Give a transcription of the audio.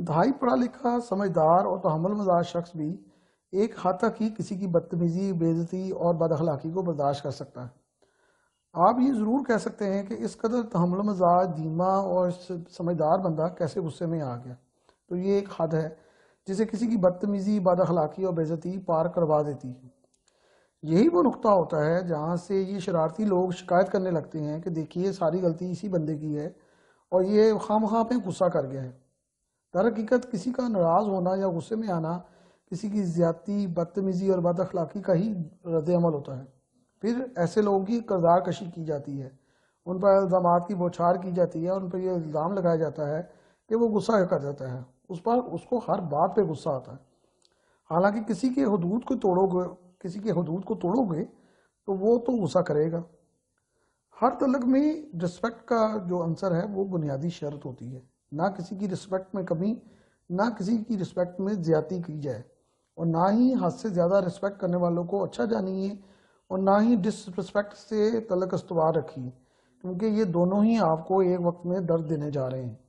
दहाई पढ़ा लिखा समझदार और तहमल तो मजाज शख्स भी एक हद तक ही किसी की बदतमीज़ी बेजती और बदअलाकी को बर्दाश्त कर सकता है आप ये ज़रूर कह सकते हैं कि इस कदर तहमल मजाज दीमा और समझदार बंदा कैसे गुस्से में आ गया तो ये एक हद है जिसे किसी की बदतमीज़ी बदअलाकी और बेजती पार करवा देती है यही वो नुकता होता है जहाँ से ये शरारती लोग शिकायत करने लगते हैं कि देखिए सारी गलती इसी बंदे की है और ये खाम खाम गुस्सा कर गया है दर हकीकत किसी का नाराज़ होना या गुस्से में आना किसी की ज्यादती बदतमीज़ी और बद अखलाक़ी का ही रद्दमल होता है फिर ऐसे लोगों की करदार कशी की जाती है उन पर इल्ज़ाम की बौछार की जाती है उन पर यह इल्ज़ाम लगाया जाता है कि वो गुस्सा कर जाता है उस पर उसको हर बात पर गुस्सा आता है हालांकि किसी के हदूद को तोड़ोगे किसी के हदूद को तोड़ोगे तो वो तो गुस्सा करेगा हर तलक में रिस्पेक्ट का जो आंसर है वो बुनियादी शर्त होती है ना किसी की रिस्पेक्ट में कमी ना किसी की रिस्पेक्ट में ज्यादा की जाए और ना ही हद से ज़्यादा रिस्पेक्ट करने वालों को अच्छा जानिए और ना ही डिसरिस्पेक्ट से तलक इस्तवार रखिए क्योंकि ये दोनों ही आपको एक वक्त में दर्द देने जा रहे हैं